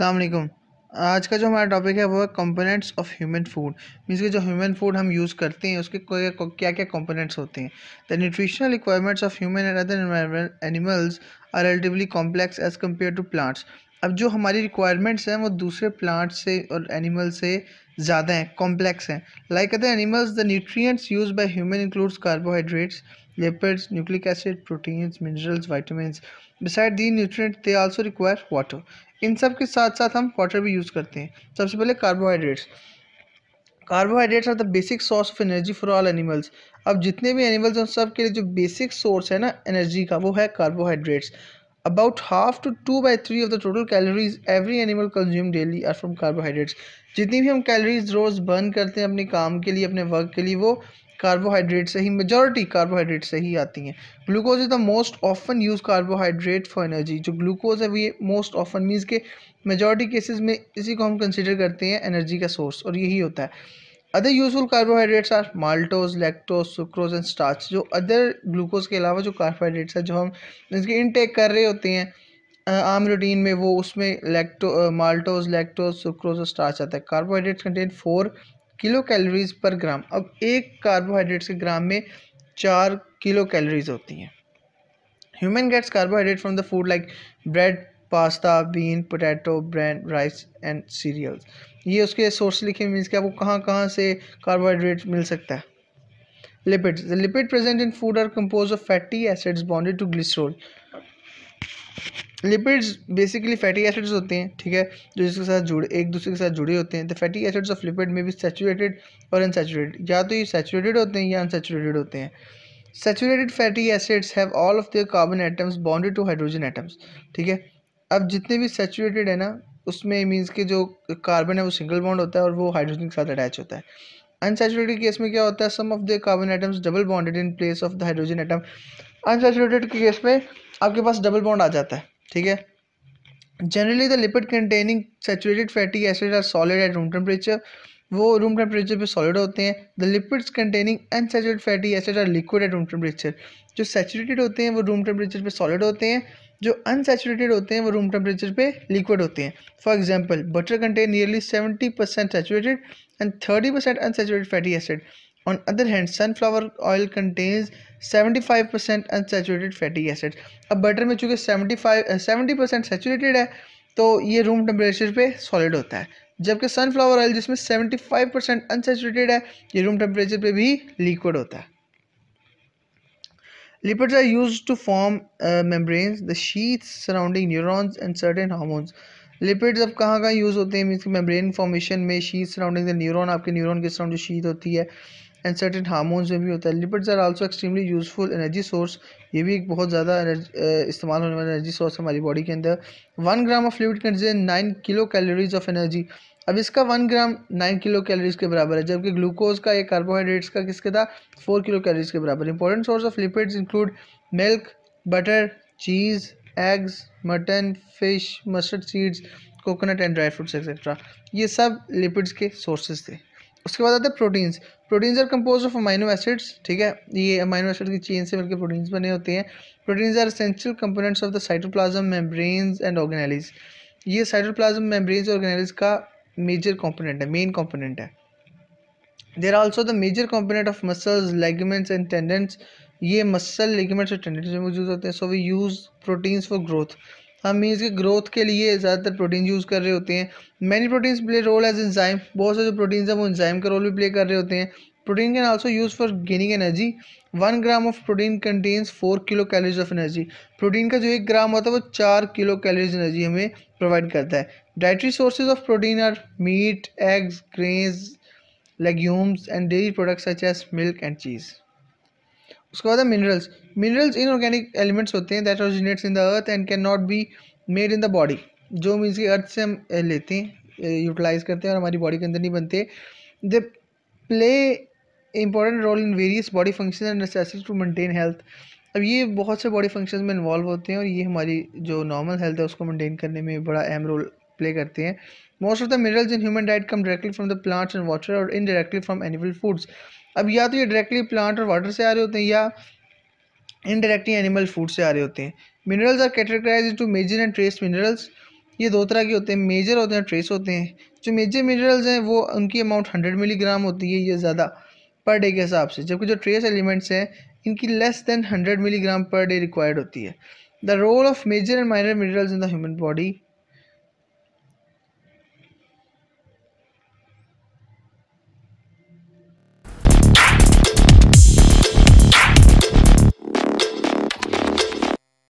अलकुम आज का जो हमारा टॉपिक है वो है components of human food means के जो ह्यूमन फूड हम यूज़ करते हैं उसके क्या क्या कंपोनेंट्स होते हैं the nutritional requirements of human and other animals are relatively complex as compare to plants अब जो हमारी रिक्वायरमेंट्स हैं वो दूसरे प्लांट्स से और एनिमल से ज़्यादा हैं कॉम्प्लेक्स हैं like other animals the nutrients use by human includes carbohydrates lipids, nucleic acid, proteins, minerals, vitamins. Beside these nutrients, they also require water. इन सब के साथ साथ हम वाटर भी यूज़ करते हैं सबसे पहले carbohydrates carbohydrates are the basic source of energy for all animals अब जितने भी एनिमल्स हैं सब के लिए जो बेसिक सोर्स है ना एनर्जी का वो है carbohydrates about half to two by three of the total calories every animal consumed daily are from carbohydrates जितनी भी हम कैलोरीज रोज़ बर्न करते हैं अपने काम के लिए अपने वर्क के लिए वो कार्बोहाइड्रेट से ही मेजॉरिटी कार्बोहाइड्रेट से ही आती हैं glucose is the most often use carbohydrate for energy जो ग्लूकोज है वे मोस्ट ऑफन मीन्स के मेजॉरिटी केसेस में इसी को हम कंसिडर करते हैं एनर्जी का सोर्स और यही होता है other useful carbohydrates are maltose lactose sucrose and starch जो अदर ग्लूकोज के अलावा जो कार्बोहाइड्रेट्स है जो हम इसके इनटेक कर रहे होते हैं आम रूटीन में वो उसमें लेक्टो माल्टोज लैक्टोज सुक्रोज और स्टार्च आता है carbohydrates contain four kilo calories per gram अब एक कार्बोहाइड्रेट्स के ग्राम में चार किलो कैलोरीज होती हैं human gets carbohydrate from the food like bread pasta bean potato bread rice and cereals ये उसके सोर्स लिखे मीन्स कि आपको कहाँ कहाँ से कार्बोहाइड्रेट मिल सकता है lipids lipid present in food are compose of fatty acids bonded to glycerol lipids basically fatty acids होते हैं ठीक है जो जिसके साथ जुड़े एक दूसरे के साथ जुड़े होते हैं तो फैटी एसिड्स ऑफ लिपिड में भी सेचुरेटेड और अनसेचुरेटेड या तो ये सेचुरेटेड होते हैं या अनसेचुरेटेड होते हैं saturated fatty acids have all of their carbon atoms bounded to hydrogen atoms ठीक है अब जितने भी सेचुरेटेड है ना उसमें मीन्स के जो कार्बन है वो सिंगल बाउंड होता है और वो हाइड्रोजन के साथ अटैच होता है अनसेचुरेटेड केस में क्या होता है some of the carbon atoms double bonded in place of the hydrogen atom unsaturated case में आपके पास डबल बॉन्ड आ जाता है ठीक है generally the lipid containing saturated fatty acid are solid at room temperature वो रूम टेम्परेचर पे solid होते हैं the lipids containing unsaturated fatty acid are liquid at room temperature जो सेचुरेटेड होते हैं वो रूम टेम्परेचर पे सॉलिड होते हैं जो अनसेचुरेटेड होते हैं वो रूम टेम्परेचर पे लिक्विड होते हैं for example butter contain nearly seventy percent saturated and thirty percent unsaturated fatty acid on other hand sunflower oil contains 75% unsaturated fatty acids अब बटर में चूँकि 75 70 परसेंट सेचूरेटेड है तो ये रूम टेम्परेचर पे सॉलिड होता है जबकि सनफ्लावर ऑयल जिसमें 75 परसेंट अनसेचुरेटेड है ये रूम टेम्परेचर पे भी लिक्विड होता है Lipids are used to form uh, membranes, the sheaths surrounding neurons and certain hormones. Lipids अब कहाँ कहाँ यूज़ होते हैं मीन्स मेम्ब्रेन फॉर्मेशन में शीट सराउंडिंग द न्यूरॉन आपके न्यूरॉन के सराउंड जो शीट होती है एंड सर्टेन हार्मोन्स में भी होता है lipids are also extremely useful energy source ये भी एक बहुत ज़्यादा इस्तेमाल होने वाला एनर्जी सोर्स हमारी बॉडी के अंदर one gram of lipid contain nine kilo calories of energy अब इसका one gram nine kilo calories के बराबर है जबकि ग्लूकोज का या कार्बोहाइड्रेट्स का किसके था फोर किलो कैलोरीज के बराबर important source of lipids include milk butter cheese eggs mutton fish mustard seeds coconut and dry fruits etcetera ये सब लिपिड्स के सोर्सेज थे उसके बाद आते हैं proteins proteins are compose of amino acids ठीक है ये अमाइनो एसिड की चेन से मिलकर प्रोटीन्स बने होते हैं proteins are essential components of the cytoplasm membranes and organelles ये साइटोप्लाज्म मेम्ब्रेन्स ऑर्गेनाइलिस का मेजर कॉम्पोनेंट है मेन कॉम्पोनेंट है there also the major component of muscles ligaments and tendons ये मसल लेगमेंट्स और टेंडेंट्स में मौजूद होते हैं so we use proteins for growth हम मीन्स के ग्रोथ के लिए ज़्यादातर प्रोटीन यूज़ कर रहे होते हैं many proteins play role as enzyme बहुत से जो प्रोटीन्स हैं वो इन्ज़ाइम का रोल भी प्ले कर रहे होते हैं protein can also use for gaining energy one gram of protein contains four kilo calories of energy protein का जो एक ग्राम होता है वो चार किलो कैलोरीज एनर्जी हमें प्रोवाइड करता है dietary sources of protein are meat eggs grains legumes and dairy products such as milk and cheese उसके बाद है मिनरल्स मिनरल्स इनऑर्गेनिक एलिमेंट्स होते हैं that originates in the earth and can not be made in the body जो means की earth से हम लेते हैं यूटिलाइज करते हैं और हमारी बॉडी के अंदर नहीं बनते they play important role in various body function and necessary to maintain health अब ये बहुत से बॉडी फंक्शन में इन्वॉल्व होते हैं और ये हमारी जो नॉर्मल हेल्थ है उसको मेंटेन करने में बड़ा अहम रोल प्ले करते हैं most of the minerals in human diet come directly from the plants and water और इनडायरेक्टली फ्रॉम एनिमल फूड्स अब या तो ये डायरेक्टली प्लांट और वाटर से आ रहे होते हैं या इनडायरेक्टली एनिमल फूड से आ रहे होते हैं minerals are categorize to major and trace minerals ये दो तरह के होते हैं मेजर होते हैं ट्रेस होते हैं जो मेजर मिनरल्स हैं वो उनकी अमाउंट हंड्रेड मिलीग्राम होती है ये ज़्यादा पर डे के हिसाब से जबकि जो ट्रेस एलिमेंट्स हैं इनकी less than hundred milligram per day required होती है the role of major and minor minerals in the human body